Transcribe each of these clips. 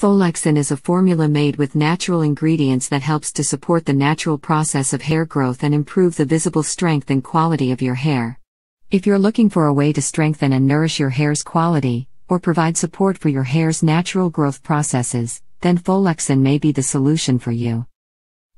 Folexin is a formula made with natural ingredients that helps to support the natural process of hair growth and improve the visible strength and quality of your hair. If you're looking for a way to strengthen and nourish your hair's quality, or provide support for your hair's natural growth processes, then Folexin may be the solution for you.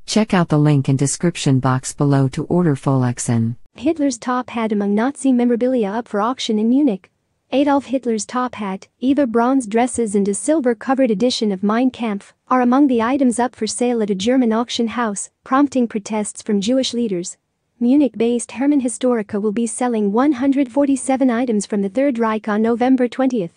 Check out the link in description box below to order Folexin. Hitler's top hat among Nazi memorabilia up for auction in Munich. Adolf Hitler's top hat, either bronze dresses and a silver-covered edition of Mein Kampf, are among the items up for sale at a German auction house, prompting protests from Jewish leaders. Munich-based Hermann Historica will be selling 147 items from the Third Reich on November 20.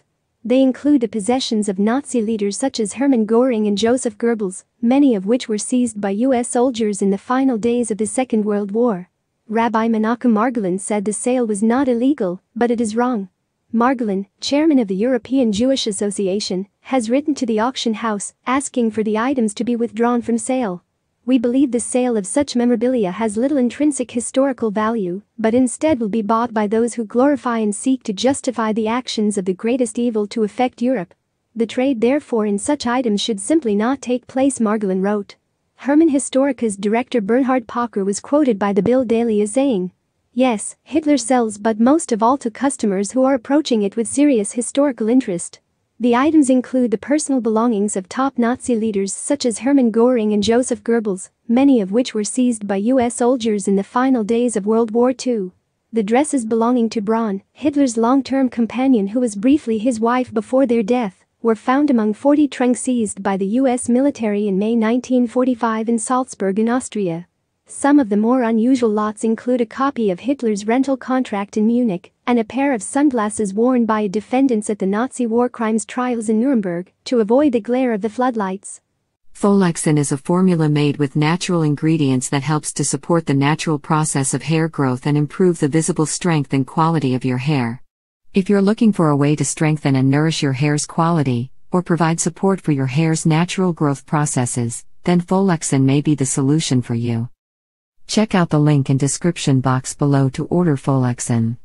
They include the possessions of Nazi leaders such as Hermann Göring and Joseph Goebbels, many of which were seized by U.S. soldiers in the final days of the Second World War. Rabbi Menachem Margolin said the sale was not illegal, but it is wrong. Margolin, chairman of the European Jewish Association, has written to the auction house asking for the items to be withdrawn from sale. We believe the sale of such memorabilia has little intrinsic historical value, but instead will be bought by those who glorify and seek to justify the actions of the greatest evil to affect Europe. The trade therefore in such items should simply not take place Margolin wrote. Herman Historica's director Bernhard Parker was quoted by the Bill Daily as saying, Yes, Hitler sells but most of all to customers who are approaching it with serious historical interest. The items include the personal belongings of top Nazi leaders such as Hermann Göring and Joseph Goebbels, many of which were seized by US soldiers in the final days of World War II. The dresses belonging to Braun, Hitler's long-term companion who was briefly his wife before their death, were found among 40 trunks seized by the US military in May 1945 in Salzburg in Austria. Some of the more unusual lots include a copy of Hitler's rental contract in Munich and a pair of sunglasses worn by defendants at the Nazi war crimes trials in Nuremberg to avoid the glare of the floodlights. Folexin is a formula made with natural ingredients that helps to support the natural process of hair growth and improve the visible strength and quality of your hair. If you're looking for a way to strengthen and nourish your hair's quality, or provide support for your hair's natural growth processes, then Folexin may be the solution for you. Check out the link in description box below to order Folexin.